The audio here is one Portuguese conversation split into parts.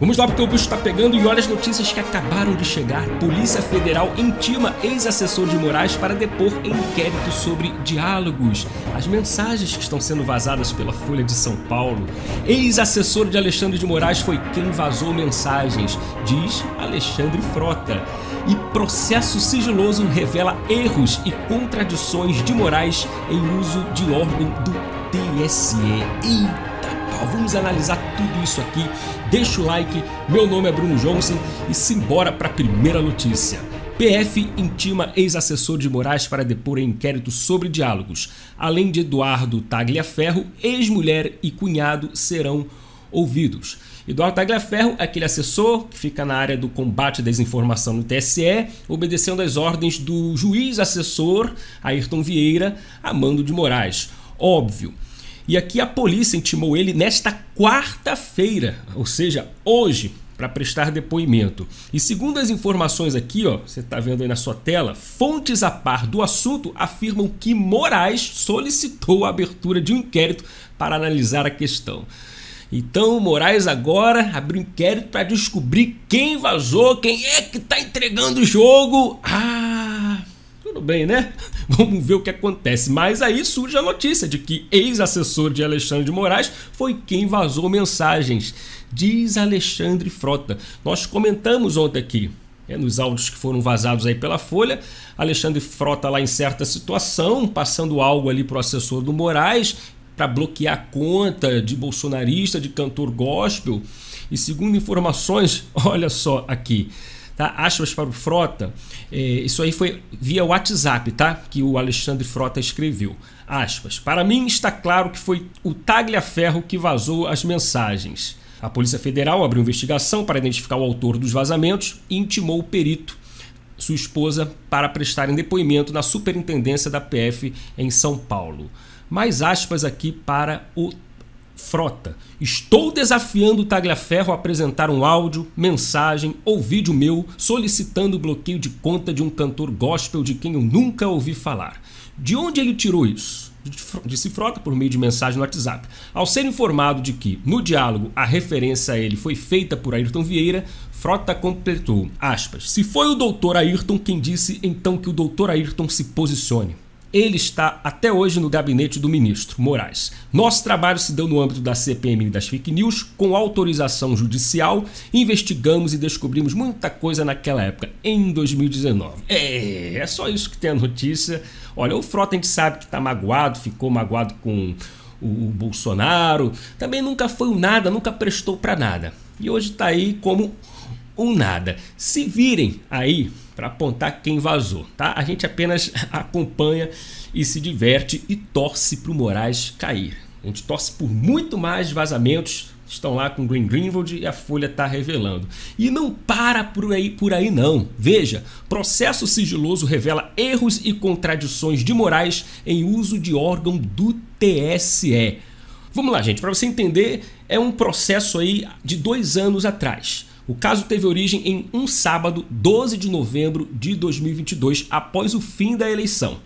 Vamos lá porque o bicho tá pegando e olha as notícias que acabaram de chegar. Polícia Federal intima ex-assessor de Moraes para depor em inquérito sobre diálogos. As mensagens que estão sendo vazadas pela Folha de São Paulo. Ex-assessor de Alexandre de Moraes foi quem vazou mensagens, diz Alexandre Frota. E processo sigiloso revela erros e contradições de Moraes em uso de órgão do TSE. Eita! Vamos analisar tudo isso aqui. Deixa o like. Meu nome é Bruno Johnson e simbora para a primeira notícia. PF intima ex-assessor de Moraes para depor em inquérito sobre diálogos. Além de Eduardo Tagliaferro, ex-mulher e cunhado serão ouvidos. Eduardo Tagliaferro é aquele assessor que fica na área do combate à desinformação no TSE, obedecendo às ordens do juiz assessor Ayrton Vieira, a mando de Moraes. Óbvio, e aqui a polícia intimou ele nesta quarta-feira, ou seja, hoje, para prestar depoimento. E segundo as informações aqui, ó, você está vendo aí na sua tela, fontes a par do assunto afirmam que Moraes solicitou a abertura de um inquérito para analisar a questão. Então Moraes agora abriu inquérito para descobrir quem vazou, quem é que está entregando o jogo. Ah, tudo bem, né? Vamos ver o que acontece. Mas aí surge a notícia de que ex-assessor de Alexandre de Moraes foi quem vazou mensagens. Diz Alexandre Frota. Nós comentamos ontem aqui né, nos áudios que foram vazados aí pela Folha, Alexandre Frota lá em certa situação, passando algo ali para o assessor do Moraes para bloquear a conta de bolsonarista, de cantor gospel. E segundo informações, olha só aqui, tá? aspas para o Frota, é, isso aí foi via WhatsApp, tá? Que o Alexandre Frota escreveu. Aspas. Para mim está claro que foi o Tagliaferro que vazou as mensagens. A Polícia Federal abriu investigação para identificar o autor dos vazamentos e intimou o perito, sua esposa, para prestarem depoimento na Superintendência da PF em São Paulo. Mais aspas aqui para o Frota. Estou desafiando o Tagliaferro a apresentar um áudio, mensagem ou vídeo meu solicitando o bloqueio de conta de um cantor gospel de quem eu nunca ouvi falar. De onde ele tirou isso? Disse Frota por meio de mensagem no WhatsApp. Ao ser informado de que, no diálogo, a referência a ele foi feita por Ayrton Vieira, Frota completou, aspas, se foi o doutor Ayrton quem disse então que o doutor Ayrton se posicione. Ele está até hoje no gabinete do ministro Moraes. Nosso trabalho se deu no âmbito da CPMI das fake news, com autorização judicial, investigamos e descobrimos muita coisa naquela época, em 2019. É, é só isso que tem a notícia. Olha, o Frota a gente sabe que está magoado, ficou magoado com o, o Bolsonaro, também nunca foi um nada, nunca prestou para nada. E hoje está aí como ou nada. Se virem aí para apontar quem vazou, tá? A gente apenas acompanha e se diverte e torce para o Moraes cair. A gente torce por muito mais vazamentos estão lá com Green Greenwald e a Folha está revelando. E não para por aí, por aí não. Veja, processo sigiloso revela erros e contradições de Moraes em uso de órgão do TSE. Vamos lá, gente, para você entender, é um processo aí de dois anos atrás. O caso teve origem em um sábado, 12 de novembro de 2022, após o fim da eleição.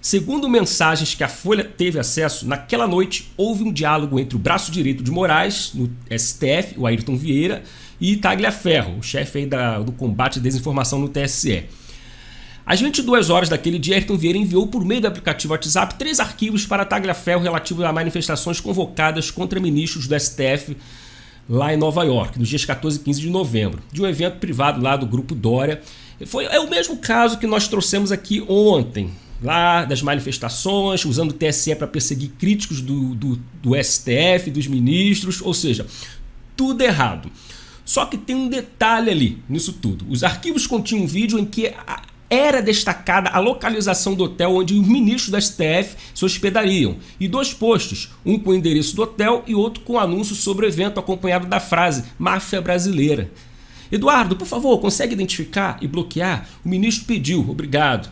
Segundo mensagens que a Folha teve acesso, naquela noite houve um diálogo entre o braço direito de Moraes, no STF, o Ayrton Vieira, e Tagliaferro, o chefe da, do combate à desinformação no TSE. Às 22 horas daquele dia, Ayrton Vieira enviou por meio do aplicativo WhatsApp três arquivos para Tagliaferro relativos a manifestações convocadas contra ministros do STF lá em Nova York, nos dias 14 e 15 de novembro, de um evento privado lá do Grupo Dória. Foi, é o mesmo caso que nós trouxemos aqui ontem, lá das manifestações, usando o TSE para perseguir críticos do, do, do STF, dos ministros, ou seja, tudo errado. Só que tem um detalhe ali nisso tudo. Os arquivos continham um vídeo em que era destacada a localização do hotel onde os ministros da STF se hospedariam, e dois postos, um com o endereço do hotel e outro com anúncio sobre o evento, acompanhado da frase Máfia Brasileira. Eduardo, por favor, consegue identificar e bloquear? O ministro pediu, obrigado.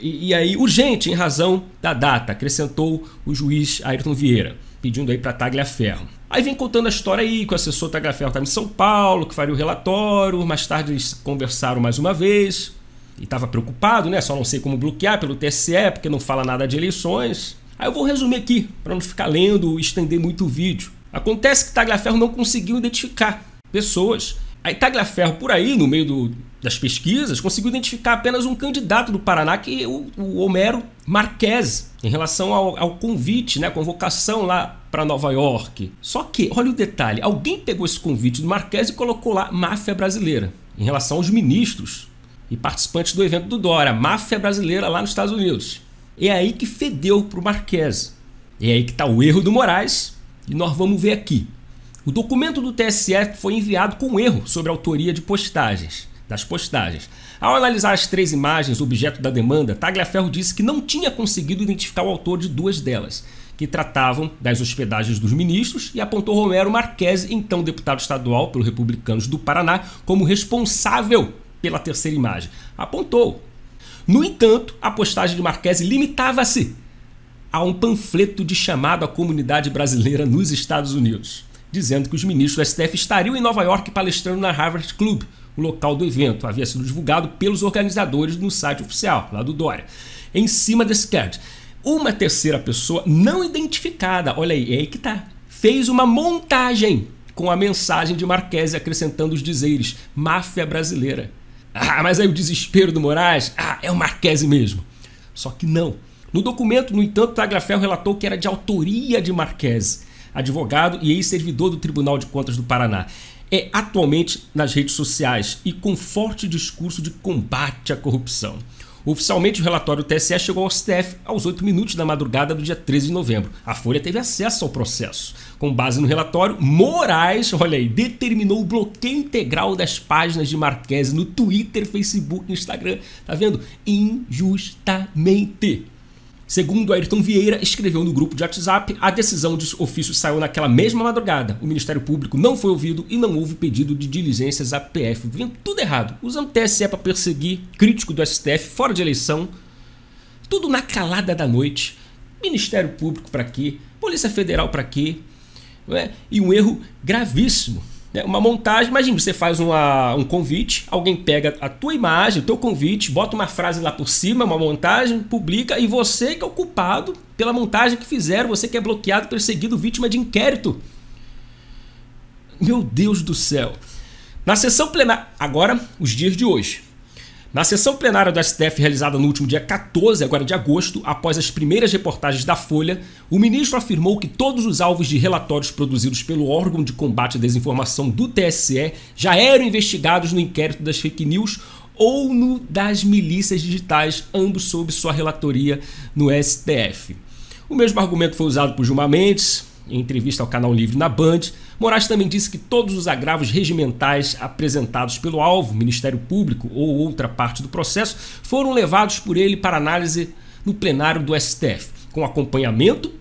E, e aí, urgente, em razão da data, acrescentou o juiz Ayrton Vieira, pedindo aí para Tagliaferro. Aí vem contando a história aí, que o assessor Tagliaferro estava tá em São Paulo, que faria o relatório, mais tarde eles conversaram mais uma vez e estava preocupado, né? Só não sei como bloquear pelo TSE, porque não fala nada de eleições. Aí eu vou resumir aqui, para não ficar lendo ou estender muito o vídeo. Acontece que Tagliaferro não conseguiu identificar pessoas. Aí Tagliaferro, por aí, no meio do, das pesquisas, conseguiu identificar apenas um candidato do Paraná, que é o, o Homero Marques, em relação ao, ao convite, né, a convocação lá para Nova York. Só que, olha o detalhe, alguém pegou esse convite do Marques e colocou lá máfia brasileira, em relação aos ministros e participantes do evento do Dória, máfia brasileira lá nos Estados Unidos. É aí que fedeu para o Marquês. É aí que está o erro do Moraes e nós vamos ver aqui. O documento do TSE foi enviado com erro sobre a autoria de postagens, das postagens. Ao analisar as três imagens objeto da demanda, Tagliaferro disse que não tinha conseguido identificar o autor de duas delas, que tratavam das hospedagens dos ministros, e apontou Romero Marques, então deputado estadual pelo Republicanos do Paraná, como responsável pela terceira imagem. Apontou. No entanto, a postagem de Marquese limitava-se a um panfleto de chamado à comunidade brasileira nos Estados Unidos, dizendo que os ministros do STF estariam em Nova York palestrando na Harvard Club, o local do evento. Havia sido divulgado pelos organizadores no site oficial, lá do Dória. Em cima desse card, uma terceira pessoa não identificada, olha aí, é aí que tá, fez uma montagem com a mensagem de Marquese acrescentando os dizeres: máfia brasileira. Ah, mas aí o desespero do Moraes, ah, é o Marquese mesmo. Só que não. No documento, no entanto, Tagliaferro relatou que era de autoria de Marquese, advogado e ex-servidor do Tribunal de Contas do Paraná. É atualmente nas redes sociais e com forte discurso de combate à corrupção. Oficialmente, o relatório do TSE chegou ao STF aos 8 minutos da madrugada do dia 13 de novembro. A Folha teve acesso ao processo. Com base no relatório, Moraes, olha aí, determinou o bloqueio integral das páginas de Marquese no Twitter, Facebook e Instagram. Tá vendo? Injustamente. Segundo Ayrton Vieira, escreveu no grupo de WhatsApp, a decisão de ofício saiu naquela mesma madrugada. O Ministério Público não foi ouvido e não houve pedido de diligências à PF. Vem tudo errado. Usando TSE é para perseguir crítico do STF fora de eleição. Tudo na calada da noite. Ministério Público para quê? Polícia Federal para quê? É? E um erro gravíssimo né? Uma montagem, imagina, você faz uma, um convite, alguém pega a tua imagem, o teu convite, bota uma frase lá por cima, uma montagem, publica e você que é o culpado pela montagem que fizeram, você que é bloqueado, perseguido, vítima de inquérito. Meu Deus do céu. Na sessão plenária, agora os dias de hoje, na sessão plenária do STF realizada no último dia 14, agora de agosto, após as primeiras reportagens da Folha, o ministro afirmou que todos os alvos de relatórios produzidos pelo órgão de combate à desinformação do TSE já eram investigados no inquérito das fake news ou no das milícias digitais, ambos sob sua relatoria no STF. O mesmo argumento foi usado por Gilmar Mendes, em entrevista ao Canal Livre na Band, Moraes também disse que todos os agravos regimentais apresentados pelo alvo, Ministério Público ou outra parte do processo, foram levados por ele para análise no plenário do STF, com acompanhamento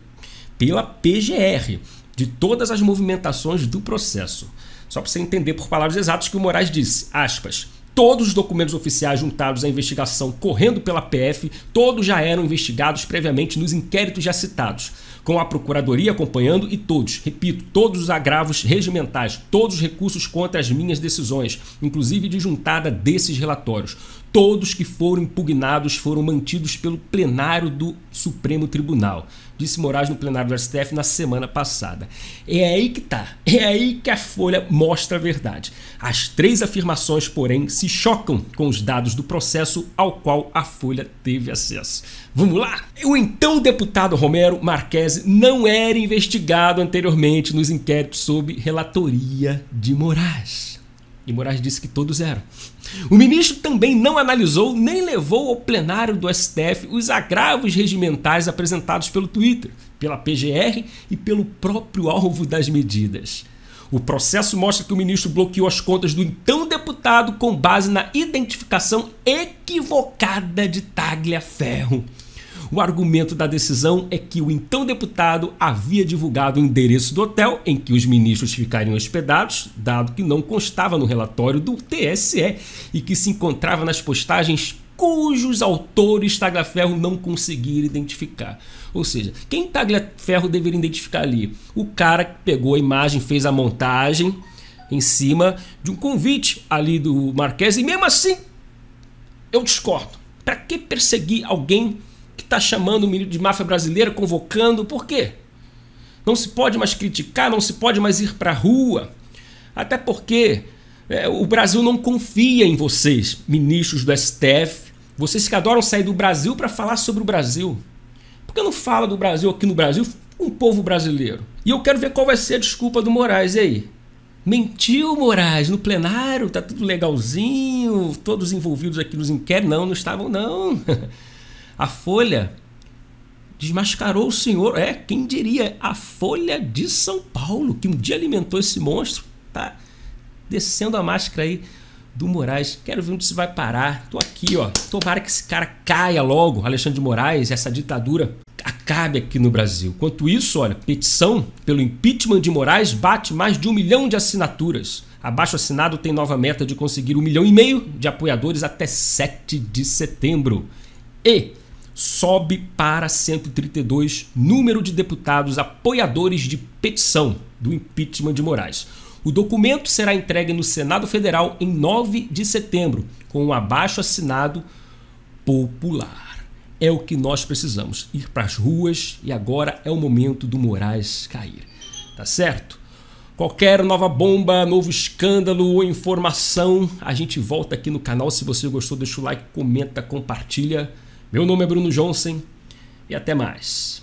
pela PGR de todas as movimentações do processo. Só para você entender por palavras exatas que o Moraes disse, aspas, todos os documentos oficiais juntados à investigação correndo pela PF, todos já eram investigados previamente nos inquéritos já citados com a Procuradoria acompanhando e todos, repito, todos os agravos regimentais, todos os recursos contra as minhas decisões, inclusive de juntada desses relatórios. Todos que foram impugnados foram mantidos pelo plenário do Supremo Tribunal, disse Moraes no plenário do STF na semana passada. É aí que tá, é aí que a Folha mostra a verdade. As três afirmações, porém, se chocam com os dados do processo ao qual a Folha teve acesso. Vamos lá? O então deputado Romero Marquese não era investigado anteriormente nos inquéritos sob relatoria de Moraes. E Moraes disse que todos eram. O ministro também não analisou nem levou ao plenário do STF os agravos regimentais apresentados pelo Twitter, pela PGR e pelo próprio alvo das medidas. O processo mostra que o ministro bloqueou as contas do então deputado com base na identificação equivocada de Taglia Ferro. O argumento da decisão é que o então deputado havia divulgado o endereço do hotel em que os ministros ficariam hospedados, dado que não constava no relatório do TSE e que se encontrava nas postagens cujos autores Tagliaferro não conseguiram identificar. Ou seja, quem Tagliaferro deveria identificar ali? O cara que pegou a imagem, fez a montagem em cima de um convite ali do Marquês e mesmo assim eu discordo. Para que perseguir alguém está chamando o ministro de máfia brasileira, convocando, por quê? Não se pode mais criticar, não se pode mais ir para a rua. Até porque é, o Brasil não confia em vocês, ministros do STF. Vocês que adoram sair do Brasil para falar sobre o Brasil. Por que não fala do Brasil aqui no Brasil um povo brasileiro? E eu quero ver qual vai ser a desculpa do Moraes e aí. Mentiu Moraes no plenário, tá tudo legalzinho, todos envolvidos aqui nos inquéritos. Não, não estavam, não. A Folha desmascarou o senhor. É, quem diria? A Folha de São Paulo, que um dia alimentou esse monstro, tá descendo a máscara aí do Moraes. Quero ver onde isso vai parar. Tô aqui, ó. Tomara que esse cara caia logo, Alexandre de Moraes, essa ditadura acabe aqui no Brasil. Quanto isso, olha, petição pelo impeachment de Moraes bate mais de um milhão de assinaturas. Abaixo assinado tem nova meta de conseguir um milhão e meio de apoiadores até 7 de setembro. E sobe para 132 número de deputados apoiadores de petição do impeachment de Moraes. O documento será entregue no Senado Federal em 9 de setembro, com um abaixo assinado popular. É o que nós precisamos, ir para as ruas e agora é o momento do Moraes cair. Tá certo? Qualquer nova bomba, novo escândalo ou informação, a gente volta aqui no canal. Se você gostou, deixa o like, comenta, compartilha. Meu nome é Bruno Johnson e até mais.